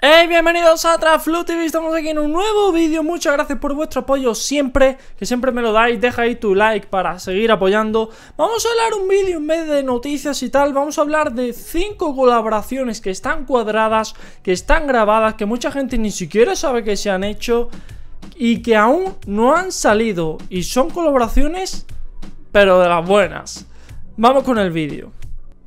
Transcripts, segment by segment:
Hey, bienvenidos a Traflu estamos aquí en un nuevo vídeo, muchas gracias por vuestro apoyo siempre, que siempre me lo dais, deja ahí tu like para seguir apoyando. Vamos a hablar un vídeo en vez de noticias y tal, vamos a hablar de cinco colaboraciones que están cuadradas, que están grabadas, que mucha gente ni siquiera sabe que se han hecho y que aún no han salido y son colaboraciones, pero de las buenas. Vamos con el vídeo.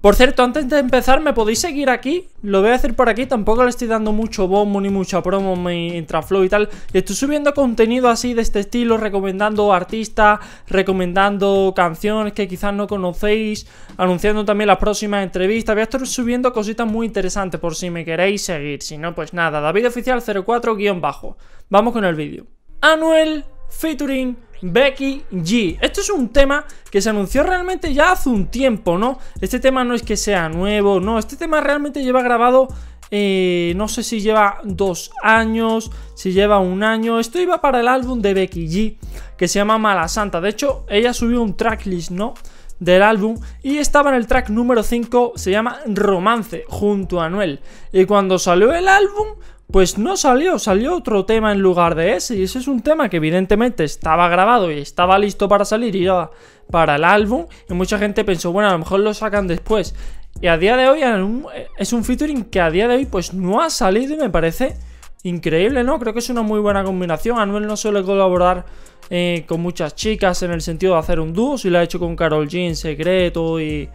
Por cierto, antes de empezar, ¿me podéis seguir aquí? Lo voy a hacer por aquí, tampoco le estoy dando mucho bombo ni mucha promo mi flow y tal. Estoy subiendo contenido así de este estilo, recomendando artistas, recomendando canciones que quizás no conocéis, anunciando también las próximas entrevistas. Voy a estar subiendo cositas muy interesantes por si me queréis seguir. Si no, pues nada, David Oficial 04-bajo. Vamos con el vídeo. Anuel featuring Becky G. Esto es un tema que se anunció realmente ya hace un tiempo, ¿no? Este tema no es que sea nuevo, no, este tema realmente lleva grabado, eh, no sé si lleva dos años, si lleva un año, esto iba para el álbum de Becky G, que se llama Mala Santa, de hecho ella subió un tracklist, ¿no? del álbum y estaba en el track número 5, se llama Romance, junto a Anuel. Y cuando salió el álbum, pues no salió, salió otro tema en lugar de ese. Y ese es un tema que evidentemente estaba grabado y estaba listo para salir y ya para el álbum. Y mucha gente pensó, bueno, a lo mejor lo sacan después. Y a día de hoy eh, es un featuring que a día de hoy pues no ha salido y me parece increíble, ¿no? Creo que es una muy buena combinación. Anuel no suele colaborar eh, con muchas chicas en el sentido de hacer un dúo, si lo ha hecho con Carol G en secreto y,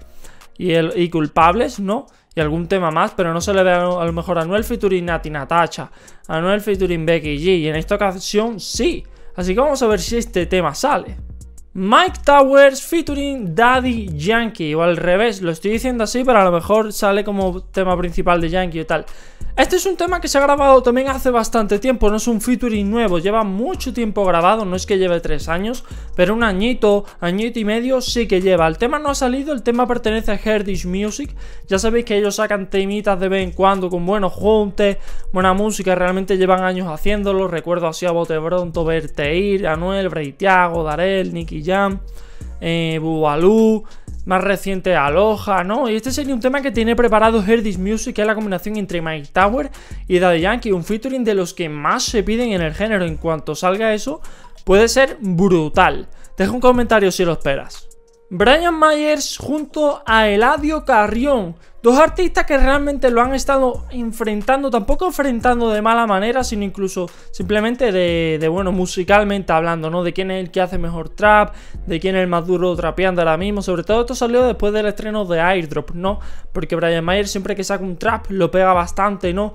el, culpables, ¿no? Y algún tema más, pero no se le ve a, lo mejor a Anuel featuring Nati Natacha, Anuel featuring Becky G, y en esta ocasión sí. Así que vamos a ver si este tema sale. Mike Towers featuring Daddy Yankee, o al revés, lo estoy diciendo así, pero a lo mejor sale como tema principal de Yankee y tal. Este es un tema que se ha grabado también hace bastante tiempo, no es un featuring nuevo, lleva mucho tiempo grabado, no es que lleve tres años, pero un añito, añito y medio sí que lleva. El tema no ha salido, el tema pertenece a Heritage Music, ya sabéis que ellos sacan temitas de vez en cuando con buenos juntes, buena música, realmente llevan años haciéndolo, recuerdo así a Bote Bronto, Berteir, Anuel, Breitiago, Darel, Nicky Jam, eh, más reciente Aloha, ¿no? Y este sería un tema que tiene preparado Herdis Music, que es la combinación entre Mike Tower y Daddy Yankee, un featuring de los que más se piden en el género. En cuanto salga eso, puede ser brutal. Deja un comentario si lo esperas. Brian Myers junto a Eladio Carrión Dos artistas que realmente lo han estado enfrentando, tampoco enfrentando de mala manera, sino incluso simplemente de, bueno, musicalmente hablando, ¿no? De quién es el que hace mejor trap, de quién es el más duro trapeando ahora mismo. Sobre todo esto salió después del estreno de Airdrop, ¿no? Porque Brian Mayer siempre que saca un trap lo pega bastante, ¿no?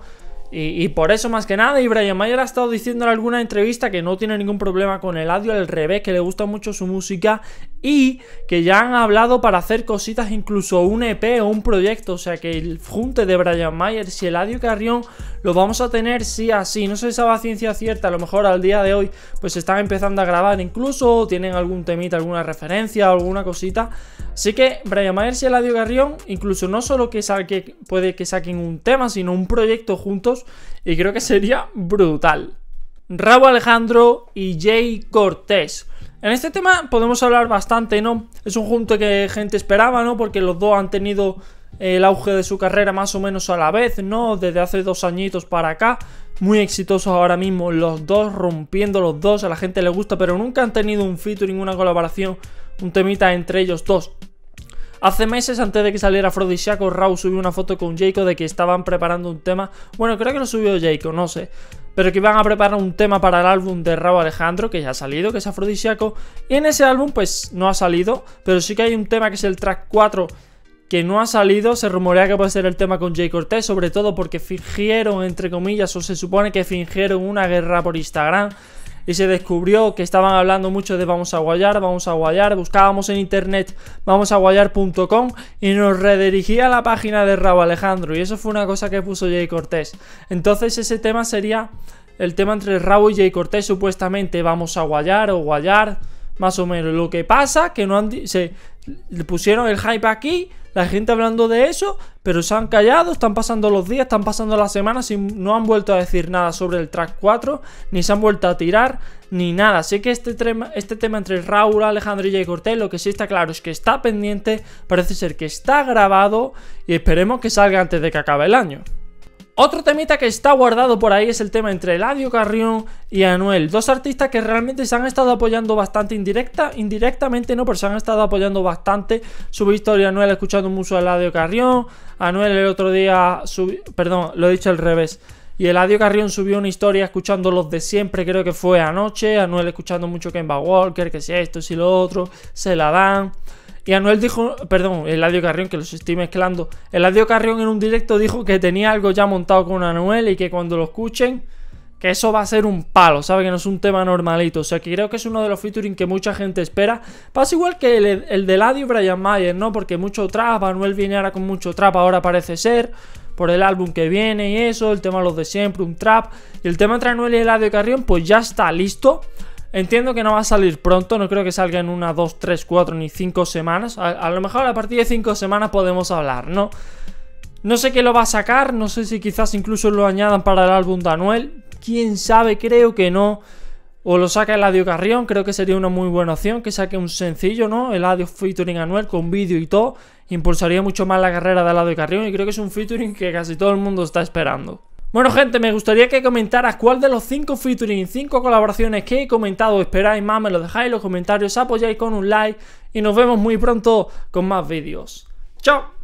Y, por eso más que nada, y Brian Mayer ha estado diciendo en alguna entrevista que no tiene ningún problema con el audio, al revés, que le gusta mucho su música y que ya han hablado para hacer cositas, incluso un EP o un proyecto, o sea que el junte de Brian Mayer y si el Eladio Carrión lo vamos a tener sí así. No sé si a ciencia cierta, a lo mejor al día de hoy, pues están empezando a grabar incluso, tienen algún temita, alguna referencia, alguna cosita. Así que Brian Myers y Eladio Garrión, incluso no solo que saque, puede que saquen un tema, sino un proyecto juntos, y creo que sería brutal. Rabo Alejandro y Jay Cortés. En este tema podemos hablar bastante, ¿no? Es un junto que gente esperaba, ¿no? Porque los dos han tenido el auge de su carrera más o menos a la vez, ¿no? Desde hace dos añitos para acá. Muy exitosos ahora mismo los dos, rompiendo los dos, a la gente le gusta, pero nunca han tenido un featuring, una colaboración, un temita entre ellos dos. Hace meses, antes de que saliera Frodisiaco Raúl subió una foto con Jacob de que estaban preparando un tema. Bueno, creo que lo subió Jacob, no sé. Pero que iban a preparar un tema para el álbum de Raúl Alejandro, que ya ha salido, que es Afrodisiaco. Y en ese álbum, pues no ha salido, pero sí que hay un tema que es el track 4 que no ha salido. Se rumorea que puede ser el tema con Jay Cortés, sobre todo porque fingieron, entre comillas, o se supone que fingieron una guerra por Instagram. Y se descubrió que estaban hablando mucho de vamos a guayar, vamos a guayar. Buscábamos en internet vamosaguayar.com y nos redirigía a la página de Rabo Alejandro. Y eso fue una cosa que puso Jay Cortés. Entonces ese tema sería el tema entre Rabo y Jay Cortés, supuestamente vamos a guayar o guayar. Más o menos. Lo que pasa que no han. Se pusieron el hype aquí la gente hablando de eso, pero se han callado, están pasando los días, están pasando las semanas y no han vuelto a decir nada sobre el track 4, ni se han vuelto a tirar, ni nada. Sé que este, este tema, entre Raúl, Alejandro y Cortés, lo que sí está claro es que está pendiente, parece ser que está grabado y esperemos que salga antes de que acabe el año. Otro temita que está guardado por ahí es el tema entre Eladio Carrión y Anuel. Dos artistas que realmente se han estado apoyando bastante indirecta, indirectamente no, pero se han estado apoyando bastante. Subí historia Anuel escuchando mucho a Eladio Carrión. Anuel el otro día subió, Perdón, lo he dicho al revés. Y Eladio Carrión subió una historia escuchando los de siempre, creo que fue anoche. Anuel escuchando mucho Kemba Walker, que si esto, si lo otro, se la dan. Y Anuel dijo, perdón, Eladio Carrión, que los estoy mezclando. Eladio Carrión en un directo dijo que tenía algo ya montado con Anuel y que cuando lo escuchen, que eso va a ser un palo, ¿sabe? Que no es un tema normalito. O sea, que creo que es uno de los featuring que mucha gente espera. Pasa igual que el, de Eladio y Brian Mayer, ¿no? Porque mucho trap, Anuel viene ahora con mucho trap, ahora parece ser por el álbum que viene y eso, el tema Los de Siempre, un trap. Y el tema entre Anuel y Eladio Carrión, pues ya está listo. Entiendo que no va a salir pronto, no creo que salga en una, dos, tres, cuatro ni cinco semanas. A, lo mejor a partir de cinco semanas podemos hablar, ¿no? No sé qué lo va a sacar, no sé si quizás incluso lo añadan para el álbum de Anuel. Quién sabe, creo que no. O lo saca Eladio Carrión, creo que sería una muy buena opción que saque un sencillo, ¿no? El Eladio featuring Anuel con vídeo y todo. Impulsaría mucho más la carrera de Eladio Carrión y creo que es un featuring que casi todo el mundo está esperando. Bueno gente, me gustaría que comentaras cuál de los 5 featuring, 5 colaboraciones que he comentado esperáis más, me lo dejáis en los comentarios, apoyáis con un like y nos vemos muy pronto con más vídeos. ¡Chao!